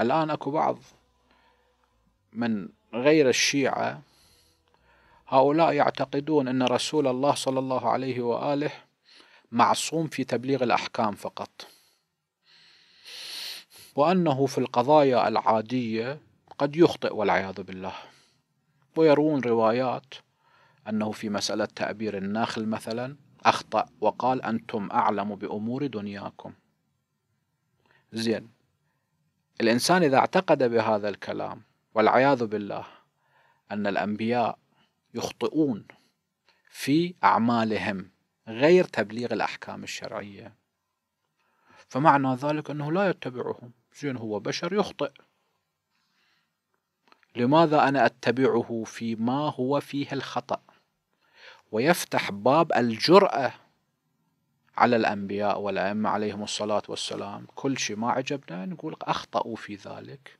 الآن أكو بعض من غير الشيعة هؤلاء يعتقدون أن رسول الله صلى الله عليه وآله معصوم في تبليغ الأحكام فقط وأنه في القضايا العادية قد يخطئ والعياذ بالله ويروون روايات أنه في مسألة تأبير الناخل مثلا أخطأ وقال أنتم أعلم بأمور دنياكم زين الإنسان إذا اعتقد بهذا الكلام والعياذ بالله أن الأنبياء يخطئون في أعمالهم غير تبليغ الأحكام الشرعية فمعنى ذلك أنه لا يتبعهم زين هو بشر يخطئ لماذا أنا أتبعه فيما هو فيه الخطأ ويفتح باب الجرأة على الأنبياء والأئمة عليهم الصلاة والسلام كل شيء ما عجبنا نقول أخطأوا في ذلك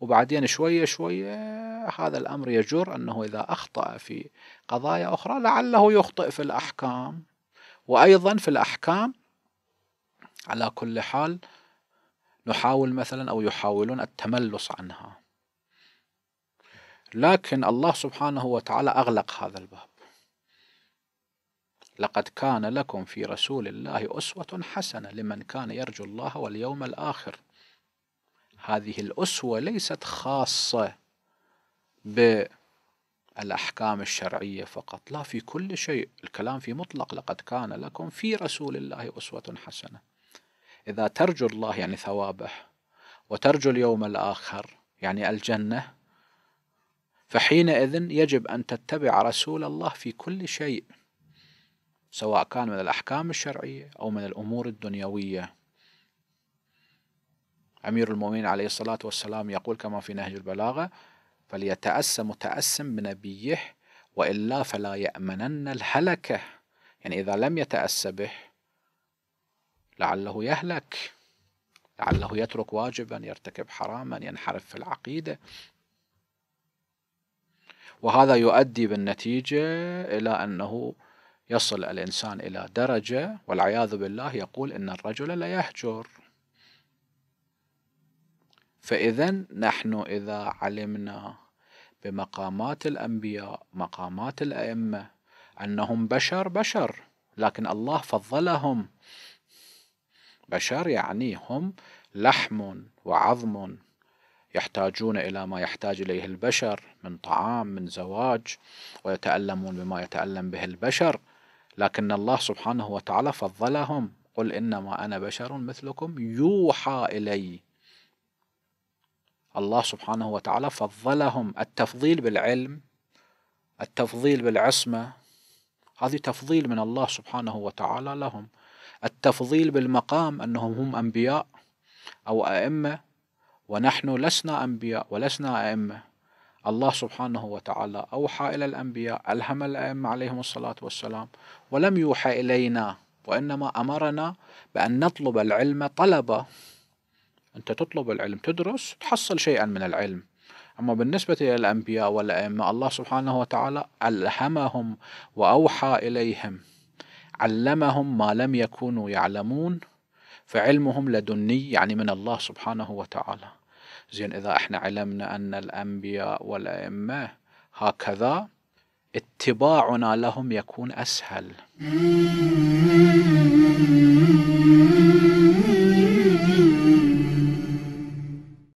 وبعدين شوية شوية هذا الأمر يجر أنه إذا أخطأ في قضايا أخرى لعله يخطئ في الأحكام وأيضا في الأحكام على كل حال نحاول مثلا أو يحاولون التملص عنها لكن الله سبحانه وتعالى أغلق هذا الباب لقد كان لكم في رسول الله أسوة حسنة لمن كان يرجو الله واليوم الآخر هذه الأسوة ليست خاصة بالأحكام الشرعية فقط لا في كل شيء الكلام في مطلق لقد كان لكم في رسول الله أسوة حسنة إذا ترجو الله يعني ثوابه وترجو اليوم الآخر يعني الجنة فحينئذ يجب أن تتبع رسول الله في كل شيء سواء كان من الأحكام الشرعية أو من الأمور الدنيوية أمير المؤمنين عليه الصلاة والسلام يقول كما في نهج البلاغة فليتأس متأسم بنبيه وإلا فلا يأمنن الهلكة يعني إذا لم يتأس به لعله يهلك لعله يترك واجبا يرتكب حراما ينحرف في العقيدة وهذا يؤدي بالنتيجة إلى أنه يصل الإنسان إلى درجة والعياذ بالله يقول إن الرجل لا يحجر فإذا نحن إذا علمنا بمقامات الأنبياء مقامات الأئمة أنهم بشر بشر لكن الله فضلهم بشر يعني هم لحم وعظم يحتاجون إلى ما يحتاج إليه البشر من طعام من زواج ويتألمون بما يتألم به البشر لكن الله سبحانه وتعالى فضلهم قل إنما أنا بشر مثلكم يوحى إلي الله سبحانه وتعالى فضلهم التفضيل بالعلم التفضيل بالعصمة هذه تفضيل من الله سبحانه وتعالى لهم التفضيل بالمقام أنهم هم أنبياء أو أئمة ونحن لسنا أنبياء ولسنا أئمة الله سبحانه وتعالى أوحى إلى الأنبياء ألهم الأئمة عليهم الصلاة والسلام ولم يوحى إلينا وإنما أمرنا بأن نطلب العلم طلبة أنت تطلب العلم تدرس تحصل شيئا من العلم أما بالنسبة إلى الأنبياء والأئمة الله سبحانه وتعالى ألهمهم وأوحى إليهم علمهم ما لم يكونوا يعلمون فعلمهم لدني يعني من الله سبحانه وتعالى زين إذا إحنا علمنا أن الأنبياء والأئمة هكذا اتباعنا لهم يكون أسهل